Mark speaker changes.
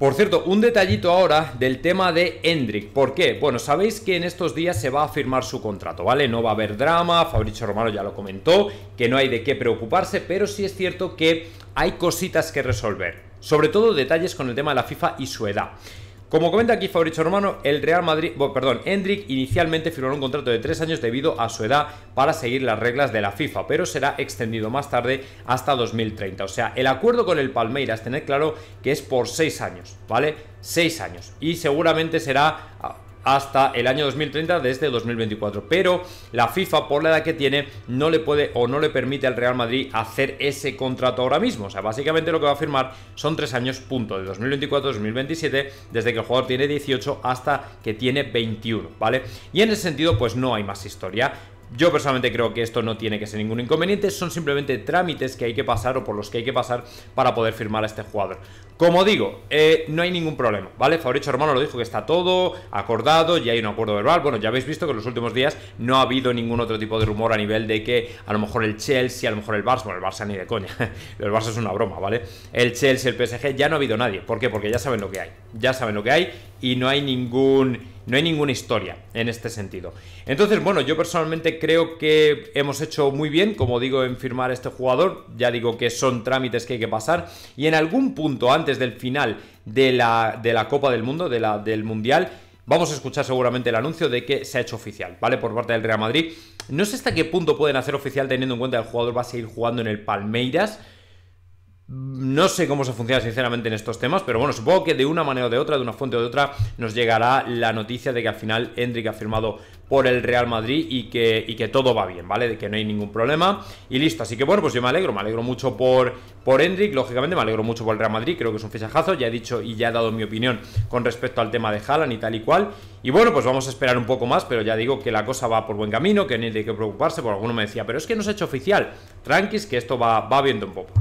Speaker 1: Por cierto, un detallito ahora del tema de Hendrik. ¿Por qué? Bueno, sabéis que en estos días se va a firmar su contrato, ¿vale? No va a haber drama, Fabricio Romano ya lo comentó, que no hay de qué preocuparse, pero sí es cierto que hay cositas que resolver. Sobre todo detalles con el tema de la FIFA y su edad. Como comenta aquí Fabricio Romano, el Real Madrid, perdón, Hendrik inicialmente firmó un contrato de 3 años debido a su edad para seguir las reglas de la FIFA, pero será extendido más tarde hasta 2030. O sea, el acuerdo con el Palmeiras, tened claro que es por 6 años, ¿vale? 6 años. Y seguramente será ah, hasta el año 2030 desde 2024. Pero la FIFA, por la edad que tiene, no le puede o no le permite al Real Madrid hacer ese contrato ahora mismo. O sea, básicamente lo que va a firmar son tres años, punto, de 2024 a 2027, desde que el jugador tiene 18 hasta que tiene 21, ¿vale? Y en ese sentido, pues no hay más historia. Yo personalmente creo que esto no tiene que ser ningún inconveniente, son simplemente trámites que hay que pasar o por los que hay que pasar para poder firmar a este jugador. Como digo, eh, no hay ningún problema, ¿vale? Fabricio Hermano lo dijo que está todo acordado, y hay un acuerdo verbal. Bueno, ya habéis visto que en los últimos días no ha habido ningún otro tipo de rumor a nivel de que a lo mejor el Chelsea, a lo mejor el Barça, bueno, el Barça ni de coña, el Barça es una broma, ¿vale? El Chelsea, el PSG, ya no ha habido nadie. ¿Por qué? Porque ya saben lo que hay, ya saben lo que hay y no hay ningún no hay ninguna historia en este sentido. Entonces, bueno, yo personalmente creo que hemos hecho muy bien, como digo, en firmar a este jugador. Ya digo que son trámites que hay que pasar. Y en algún punto antes del final de la, de la Copa del Mundo, de la, del Mundial, Vamos a escuchar seguramente el anuncio de que se ha hecho oficial, ¿vale? Por parte del Real Madrid. No sé hasta qué punto pueden hacer oficial teniendo en cuenta que el jugador va a seguir jugando en el Palmeiras. No sé cómo se funciona sinceramente en estos temas, pero bueno, supongo que de una manera o de otra, de una fuente o de otra, nos llegará la noticia de que al final Hendrik ha firmado por el Real Madrid y que, todo va bien, ¿vale? De que no hay ningún problema y listo. Así que bueno, pues yo me alegro, me alegro mucho por, por Hendrik, lógicamente me alegro mucho por el Real Madrid, creo que es un fichajazo, ya he dicho y ya he dado mi opinión con respecto al tema de Haaland y tal y cual. Y bueno, pues vamos a esperar un poco más, pero ya digo que la cosa va por buen camino, que no hay que preocuparse, por alguno me decía, pero es que no se ha hecho oficial. Tranquis, que esto va viendo un poco.